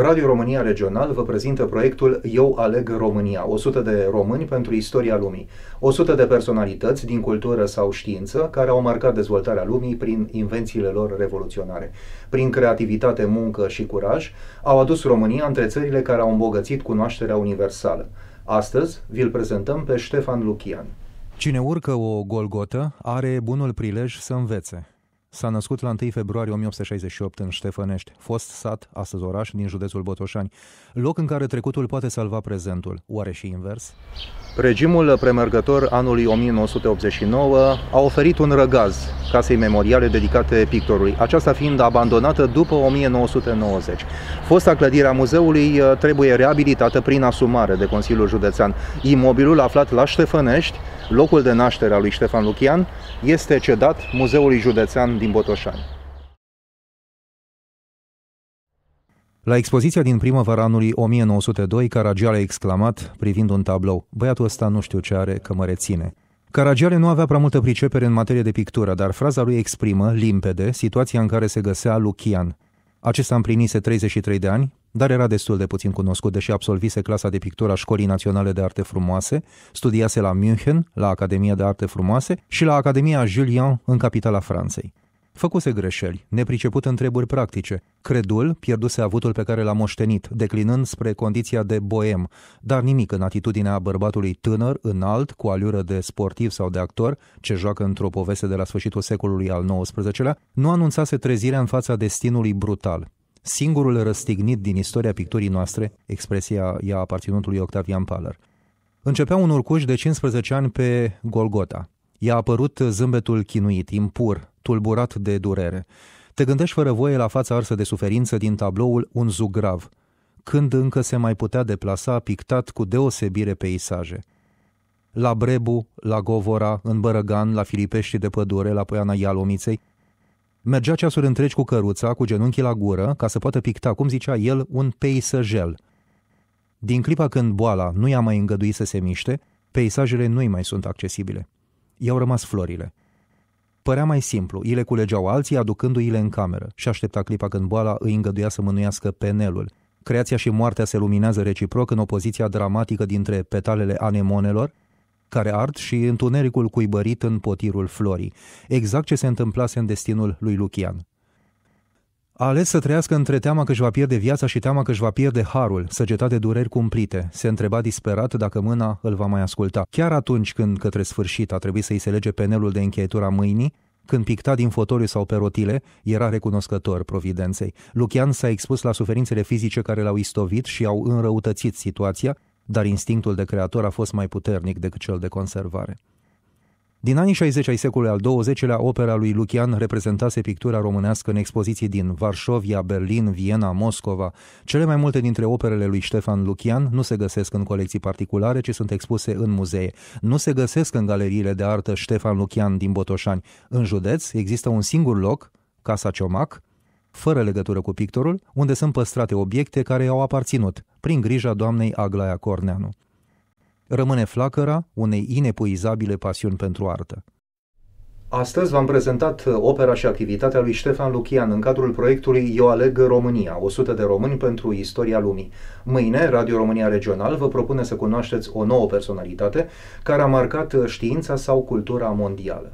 Radio România Regional vă prezintă proiectul Eu aleg România, 100 de români pentru istoria lumii, 100 de personalități din cultură sau știință care au marcat dezvoltarea lumii prin invențiile lor revoluționare. Prin creativitate, muncă și curaj au adus România între țările care au îmbogățit cunoașterea universală. Astăzi vi-l prezentăm pe Ștefan Lucian. Cine urcă o golgotă are bunul prilej să învețe. S-a născut la 1 februarie 1868 în Ștefănești, fost sat, astăzi oraș, din județul Botoșani, loc în care trecutul poate salva prezentul, oare și invers? Regimul premergător anului 1989 a oferit un răgaz casei memoriale dedicate pictorului, aceasta fiind abandonată după 1990. Fosta clădire a muzeului uh, trebuie reabilitată prin asumare de Consiliul Județean. Imobilul aflat la Ștefănești locul de naștere al lui Ștefan Lucian este cedat Muzeului Județean din Botoșani. La expoziția din primăvara anului 1902, Caragiale a exclamat, privind un tablou, Băiatul ăsta nu știu ce are, că mă reține. Caragiale nu avea prea multă pricepere în materie de pictură, dar fraza lui exprimă, limpede, situația în care se găsea Lucian. Acesta împlinise 33 de ani, dar era destul de puțin cunoscut, deși absolvise clasa de pictură a Școlii Naționale de Arte Frumoase, studiase la München, la Academia de Arte Frumoase și la Academia Julien în capitala Franței. Făcuse greșeli, nepriceput în treburi practice. Credul pierduse avutul pe care l-a moștenit, declinând spre condiția de boem, dar nimic în atitudinea bărbatului tânăr, înalt, cu alură de sportiv sau de actor, ce joacă într-o poveste de la sfârșitul secolului al XIX-lea, nu anunțase trezirea în fața destinului brutal singurul răstignit din istoria picturii noastre, expresia i-a aparținut lui Octavian Paller. Începea un urcuș de 15 ani pe Golgota. I-a apărut zâmbetul chinuit, impur, tulburat de durere. Te gândești fără voie la fața arsă de suferință din tabloul un zugrav, când încă se mai putea deplasa pictat cu deosebire peisaje. La Brebu, la Govora, în Bărăgan, la Filipești de pădure, la Poiana Ialomiței, Mergea ceasuri întregi cu căruța, cu genunchii la gură, ca să poată picta, cum zicea el, un peisajel. Din clipa când boala nu i-a mai îngăduit să se miște, peisajele nu-i mai sunt accesibile. I-au rămas florile. Părea mai simplu, îi le culegeau alții aducându-i le în cameră și aștepta clipa când boala îi îngăduia să mânuiască penelul. Creația și moartea se luminează reciproc în opoziția dramatică dintre petalele anemonelor care ard și întunericul cuibărit în potirul florii, exact ce se întâmplase în destinul lui Lucian. A ales să trăiască între teama că își va pierde viața și teama că își va pierde harul, săgetat de dureri cumplite. Se întreba disperat dacă mâna îl va mai asculta. Chiar atunci când, către sfârșit, a trebuit să-i se lege penelul de încheietura mâinii, când picta din fotoliu sau pe rotile, era recunoscător providenței. Lucian s-a expus la suferințele fizice care l-au istovit și au înrăutățit situația, dar instinctul de creator a fost mai puternic decât cel de conservare. Din anii 60 ai secolului al XX-lea, opera lui Lucian reprezentase pictura românească în expoziții din Varșovia, Berlin, Viena, Moscova. Cele mai multe dintre operele lui Ștefan Lucian nu se găsesc în colecții particulare, ci sunt expuse în muzee. Nu se găsesc în galeriile de artă Ștefan Lucian din Botoșani. În județ există un singur loc, Casa Ciomac, fără legătură cu pictorul, unde sunt păstrate obiecte care i-au aparținut prin grija doamnei Aglaia Corneanu. Rămâne flacăra unei inepuizabile pasiuni pentru artă. Astăzi v-am prezentat uh, opera și activitatea lui Ștefan Lucian în cadrul proiectului Eu aleg România, 100 de români pentru istoria lumii. Mâine, Radio România Regional vă propune să cunoașteți o nouă personalitate care a marcat uh, știința sau cultura mondială.